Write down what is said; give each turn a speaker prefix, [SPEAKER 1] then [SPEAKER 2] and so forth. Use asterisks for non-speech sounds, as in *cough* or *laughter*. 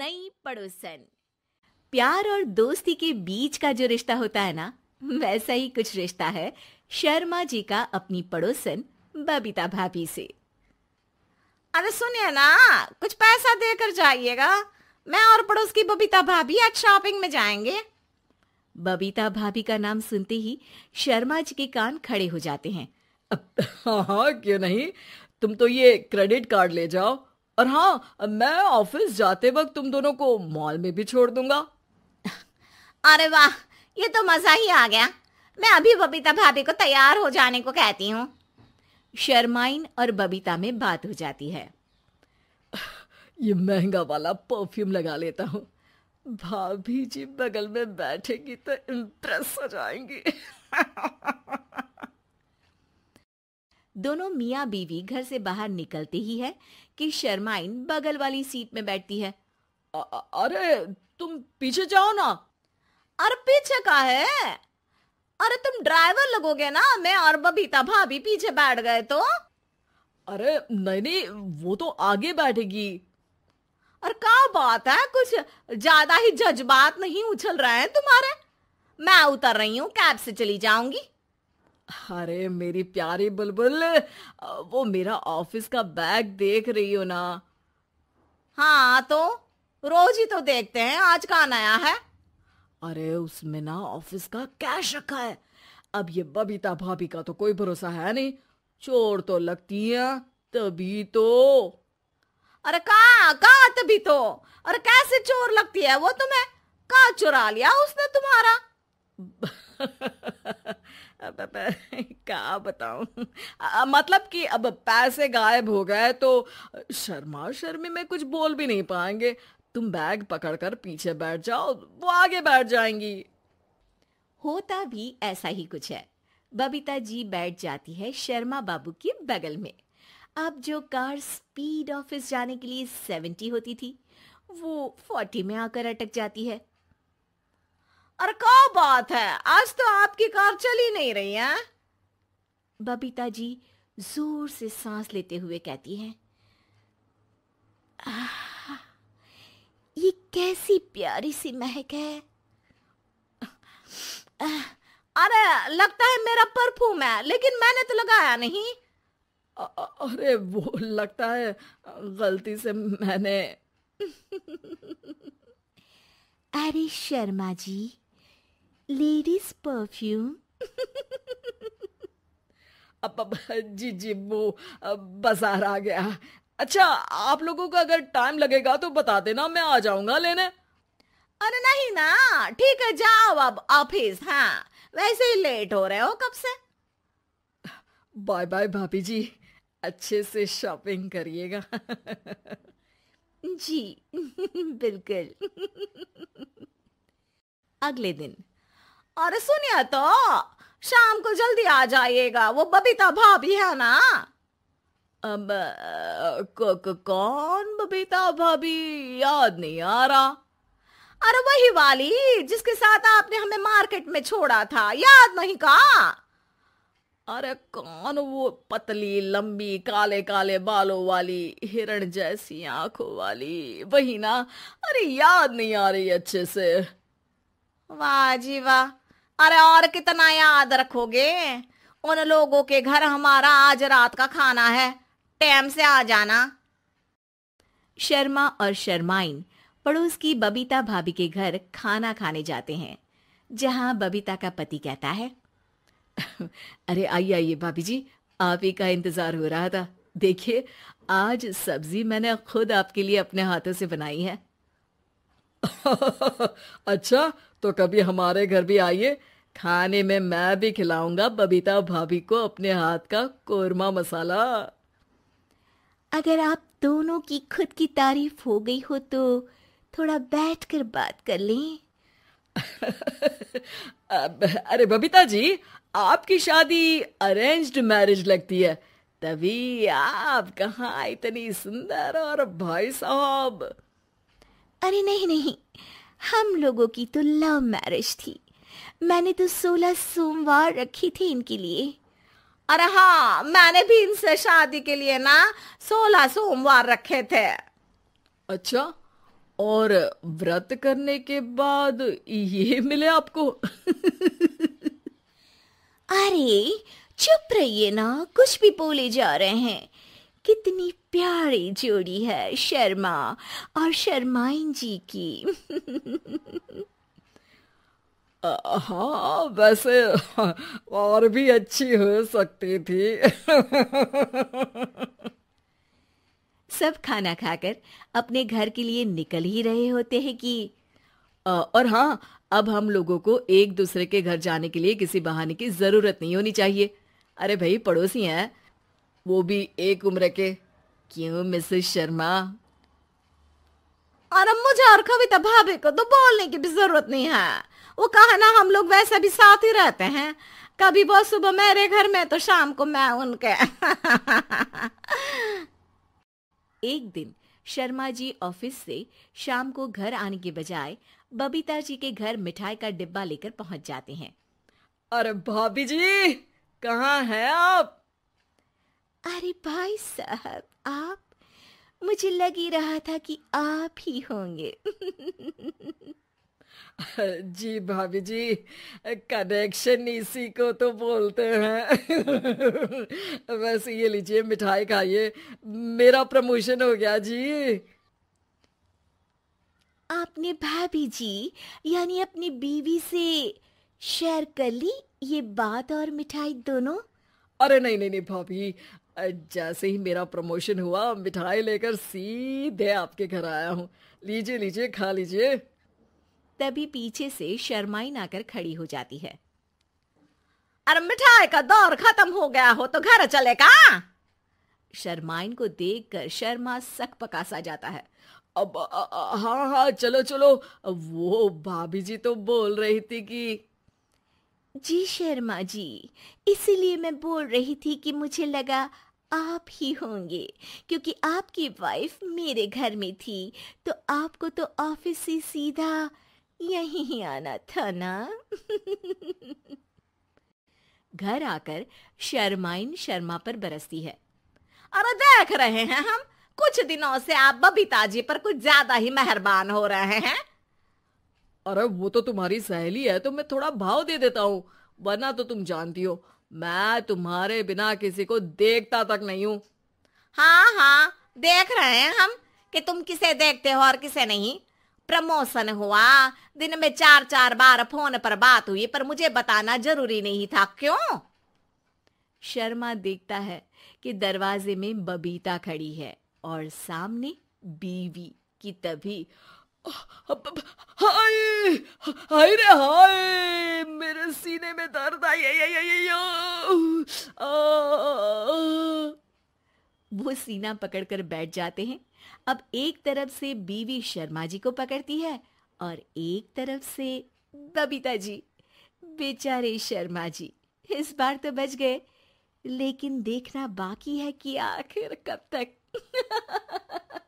[SPEAKER 1] नई पड़ोसन प्यार और दोस्ती के बीच का जो रिश्ता होता है ना वैसा ही कुछ रिश्ता है शर्मा जी का अपनी पड़ोसन बबीता भाभी से अरे सुनिए ना कुछ पैसा देकर जाइएगा मैं और पड़ोस की बबीता भाभी आज शॉपिंग में जाएंगे बबीता भाभी का नाम सुनते ही शर्मा जी के कान खड़े हो जाते हैं *laughs* हाँ क्यों नहीं तुम तो ये क्रेडिट कार्ड ले जाओ और हाँ मैं ऑफिस जाते वक्त तुम दोनों को मॉल में भी छोड़ दूंगा *laughs* अरे वाह ये तो मजा ही आ गया मैं अभी बबीता भाभी को तैयार हो जाने को कहती हूँ शर्माइन और बबीता में बात हो जाती है *sighs* ये महंगा वाला परफ्यूम लगा लेता हूँ भाभी जी बगल में बैठेगी तो इम्प्रेस हो जाएंगी *laughs* दोनों मियाँ बीवी घर से बाहर निकलते ही है कि शर्माइन बगल वाली सीट में बैठती है अ, अरे तुम पीछे जाओ ना अरे पीछे का है अरे तुम ड्राइवर लगोगे ना मैं और बबीता भाभी पीछे बैठ गए तो अरे नहीं नहीं वो तो आगे बैठेगी और क्या बात है कुछ ज्यादा ही जज्बात नहीं उछल रहे हैं तुम्हारे मैं उतर रही हूँ कैब से चली जाऊंगी अरे मेरी प्यारी बुलबुल वो मेरा ऑफिस का बैग देख रही हो ना हाँ तो रोज ही तो देखते हैं आज कहा नया है अरे उसमें ना ऑफिस का कैश रखा है अब ये बबीता भाभी का तो कोई भरोसा है नहीं चोर तो लगती है तभी तो अरे कहा कहा तभी तो अरे कैसे चोर लगती है वो तुम्हें कहा चुरा लिया उसने तुम्हारा *laughs* *laughs* क्या बताऊं मतलब कि अब पैसे गायब हो गए तो शर्मा शर्मी में कुछ बोल भी नहीं पाएंगे तुम बैग पकड़कर पीछे बैठ जाओ वो आगे बैठ जाएंगी होता भी ऐसा ही कुछ है बबीता जी बैठ जाती है शर्मा बाबू के बगल में अब जो कार स्पीड ऑफिस जाने के लिए सेवेंटी होती थी वो फोर्टी में आकर अटक जाती है और क्या बात है आज तो आपकी कार चल ही नहीं रही है बबीता जी जोर से सांस लेते हुए कहती हैं ये कैसी प्यारी सी महक है अरे लगता है मेरा परफ्यूम है लेकिन मैंने तो लगाया नहीं अरे वो लगता है गलती से मैंने अरे शर्मा जी लेडीज परफ्यूम *laughs* अब जी जी वो बाजार आ गया अच्छा आप लोगों को अगर टाइम लगेगा तो बता देना मैं आ जाऊंगा लेने अरे नहीं ना ठीक है जाओ अब ऑफिस हाँ वैसे ही लेट हो रहे हो कब से बाय बाय भाभी जी अच्छे से शॉपिंग करिएगा *laughs* जी *laughs* बिल्कुल अगले दिन अरे सुनिए तो शाम को जल्दी आ जाइएगा वो बबीता भाभी है ना अब कौन बबीता भाभी याद नहीं आ रहा अरे वही वाली जिसके साथ आपने हमें मार्केट में छोड़ा था याद नहीं का अरे कौन वो पतली लंबी काले काले बालों वाली हिरण जैसी आंखों वाली वही ना अरे याद नहीं आ रही अच्छे से वाह जी वाह अरे और कितना याद रखोगे उन लोगों के घर हमारा आज रात का खाना है टाइम से आ जाना शर्मा और शर्माइन पड़ोस की बबीता भाभी के घर खाना खाने जाते हैं जहां बबीता का पति कहता है अरे आइए आइए भाभी जी आप ही का इंतजार हो रहा था देखिए आज सब्जी मैंने खुद आपके लिए अपने हाथों से बनाई है *laughs* अच्छा तो कभी हमारे घर भी आइए खाने में मैं भी खिलाऊंगा बबीता भाभी को अपने हाथ का कोरमा मसाला अगर आप दोनों की खुद की तारीफ हो गई हो तो थोड़ा बैठ कर बात कर लें *laughs* अरे बबीता जी आपकी शादी अरेंज्ड मैरिज लगती है तभी आप कहाँ इतनी सुंदर और भाई साहब अरे नहीं नहीं हम लोगों की तो लव मैरिज थी मैंने तो सोलह सोमवार रखी थी इनके लिए अरे हाँ मैंने भी इनसे शादी के लिए ना सोलह सोमवार रखे थे अच्छा और व्रत करने के बाद ये मिले आपको अरे चुप रहिए ना कुछ भी बोले जा रहे हैं कितनी प्यारी जोड़ी है शर्मा और शर्माइन जी की *laughs* हाँ वैसे और भी अच्छी हो सकती थी सब खाना खाकर अपने घर के लिए निकल ही रहे होते हैं कि और हाँ अब हम लोगों को एक दूसरे के घर जाने के लिए किसी बहाने की ज़रूरत नहीं होनी चाहिए अरे भाई पड़ोसी हैं वो भी एक उम्र के क्यों मिसेस शर्मा और मुझे और कविता भाभी को तो बोलने की भी जरूरत नहीं है वो कहा ना हम लोग वैसे भी साथ ही रहते हैं कभी वो सुबह मेरे घर में तो शाम को मैं उनके *laughs* एक दिन शर्मा जी ऑफिस से शाम को घर आने के बजाय बबीता जी के घर मिठाई का डिब्बा लेकर पहुंच जाते हैं अरे भाभी जी कहाँ हैं आप अरे भाई साहब आप मुझे लग ही रहा था कि आप ही होंगे *laughs* *laughs* जी भाभी जी कनेक्शन इसी को तो बोलते हैं वैसे *laughs* ये लीजिए मिठाई खाइए मेरा प्रमोशन हो गया जी आपने भाभी जी यानी अपनी बीवी से शेयर कर ली ये बात और मिठाई दोनों अरे नहीं नहीं नहीं भाभी जैसे ही मेरा प्रमोशन हुआ मिठाई लेकर सीधे आपके घर आया हूँ लीजिए लीजिए खा लीजिए तभी पीछे से शर्माई नाकर खड़ी हो जाती है अरे मिठाई का दौर खत्म हो गया हो तो घर चले का शर्माइन को देखकर शर्मा सक पका सा जाता है अब हाँ हाँ चलो चलो वो भाभी जी तो बोल रही थी कि जी शर्मा जी इसीलिए मैं बोल रही थी कि मुझे लगा आप ही होंगे क्योंकि आपकी वाइफ मेरे घर में थी तो आपको तो ऑफिस से सीधा यहीं आना था ना *laughs* घर आकर शर्माइन शर्मा पर बरसती है अरे देख रहे हैं हम कुछ दिनों से आप बबीता जी पर कुछ ज्यादा ही मेहरबान हो रहे हैं अरे वो तो तुम्हारी सहेली है तो मैं थोड़ा भाव दे देता हूँ वरना तो तुम जानती हो मैं तुम्हारे बिना किसी को देखता तक नहीं हूँ हाँ हाँ देख रहे हैं हम कि तुम किसे देखते हो और किसे नहीं प्रमोशन हुआ दिन में चार चार बार फोन पर बात हुई पर मुझे बताना जरूरी नहीं था क्यों शर्मा देखता है कि दरवाजे में बबीता खड़ी है और सामने बीवी की तभी हाय हाय रे हाय मेरे सीने में दर्द आई वो सीना पकड़कर बैठ जाते हैं अब एक तरफ से बीवी शर्मा जी को पकड़ती है और एक तरफ से बबीता जी बेचारे शर्मा जी इस बार तो बच गए लेकिन देखना बाकी है कि आखिर कब तक *laughs*